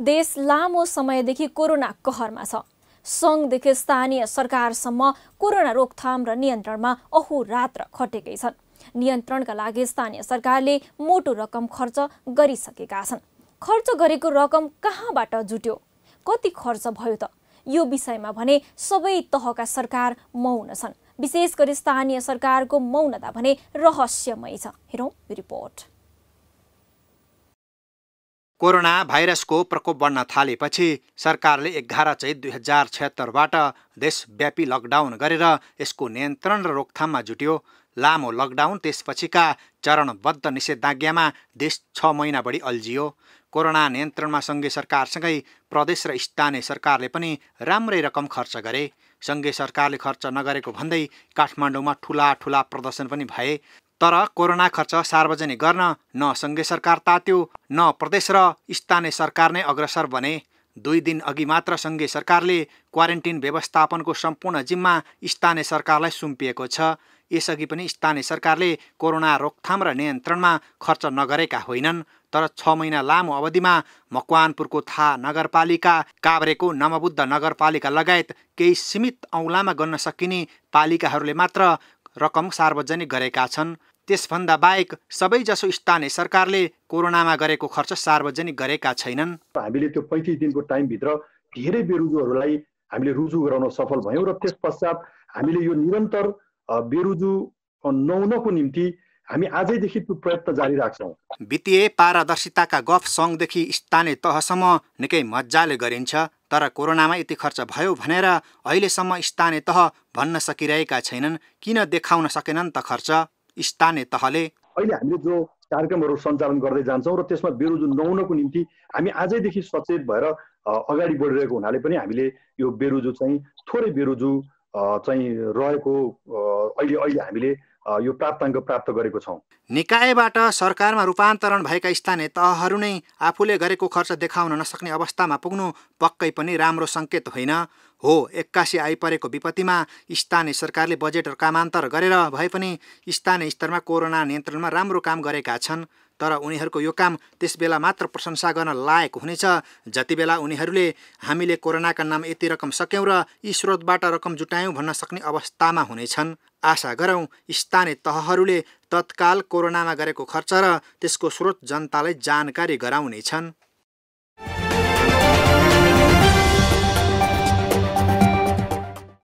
देश लामो समयदेखि कोरोना कहरमा छ सङ्घदेखि स्थानीय सरकारसम्म कोरोना रोकथाम र नियन्त्रणमा अहोरात्र खटेकै छन् नियन्त्रणका लागि स्थानीय सरकारले मोटो रकम खर्च गरिसकेका छन् खर्च गरेको रकम कहाँबाट जुट्यो कति खर्च भयो त यो विषयमा भने सबै तहका सरकार मौन छन् विशेष गरी स्थानीय सरकारको मौनता भने रहस्यमय छ हेरौँ रिपोर्ट कोरोना भाइरसको प्रकोप बढ्न थालेपछि सरकारले एघार चैत दुई हजार छत्तरबाट देशव्यापी लकडाउन गरेर यसको नियन्त्रण र रोकथाममा जुट्यो लामो लकडाउन त्यसपछिका चरणबद्ध निषेधाज्ञामा देश छ महिना बढी अल्झियो कोरोना नियन्त्रणमा सङ्घीय सरकारसँगै प्रदेश र स्थानीय सरकारले पनि राम्रै रकम खर्च गरे सङ्घीय सरकारले खर्च नगरेको भन्दै काठमाडौँमा ठुला ठुला प्रदर्शन पनि भए तर कोरोना खर्च सार्वजनिक गर्न न सङ्घीय सरकार तात्यो न प्रदेश र स्थानीय सरकार नै अग्रसर बने दुई दिन अघि मात्र सङ्घीय सरकारले क्वारेन्टिन व्यवस्थापनको सम्पूर्ण जिम्मा स्थानीय सरकारलाई सुम्पिएको छ यसअघि पनि स्थानीय सरकारले कोरोना रोकथाम र नियन्त्रणमा खर्च नगरेका होइनन् तर छ महिना लामो अवधिमा मकवानपुरको था नगरपालिका काभ्रेको नमबुद्ध नगरपालिका लगायत केही सीमित औँलामा गर्न सकिने पालिकाहरूले मात्र रकम सार्वजनिक गरेका छन् त्यसभन्दा बाहेक सबैजसो स्थानीय सरकारले कोरोनामा गरेको खर्च सार्वजनिक गरेका छैनन् हामीले त्यो पैँतिस दिनको टाइमभित्र धेरै बेरुजुहरूलाई हामीले रुजु गराउन सफल भयौँ र त्यस पश्चात हामीले यो निरन्तर बेरुजु नहुनको निम्ति हामी आजैदेखि त्यो प्रयत्न जारी राख्छौँ वित्तीय पारदर्शिताका गफ सङ्घदेखि स्थानीय तहसम्म निकै मजाले गरिन्छ तर कोरोनामा यति खर्च भयो भनेर अहिलेसम्म स्थानीय तह भन्न सकिरहेका छैनन् किन देखाउन सकेनन् त खर्च स्थानीय तहले अहिले हामीले जो कार्यक्रमहरू सञ्चालन गर्दै जान्छौँ र त्यसमा बेरोजु नहुनको निम्ति हामी आजैदेखि सचेत भएर अगाडि बढिरहेको हुनाले पनि हामीले यो बेरुजु चाहिँ थोरै बेरुजु चाहिँ रहेको अहिले अहिले हामीले यो प्राप्ताङ्क प्राप्त गरेको छौँ निकायबाट सरकारमा रूपान्तरण भएका स्थानीय तहहरू नै आफूले गरेको खर्च देखाउन नसक्ने अवस्थामा पुग्नु पक्कै पनि राम्रो सङ्केत होइन हो एक्कासी आइपरेको विपत्तिमा स्थानीय सरकारले बजेट कामान्तर गरेर भए पनि स्थानीय स्तरमा कोरोना नियन्त्रणमा राम्रो काम गरेका छन् तर उनीहरूको यो काम त्यस बेला मात्र प्रशंसा गर्न लायक हुनेछ जति बेला उनीहरूले हामीले कोरोनाका नाम यति रकम सक्यौँ र यी स्रोतबाट रकम जुटायौँ भन्न सक्ने अवस्थामा हुनेछन् आशा गरौँ स्थानीय तहहरूले तत्काल कोरोनामा गरेको खर्च र त्यसको स्रोत जनतालाई जानकारी गराउनेछन्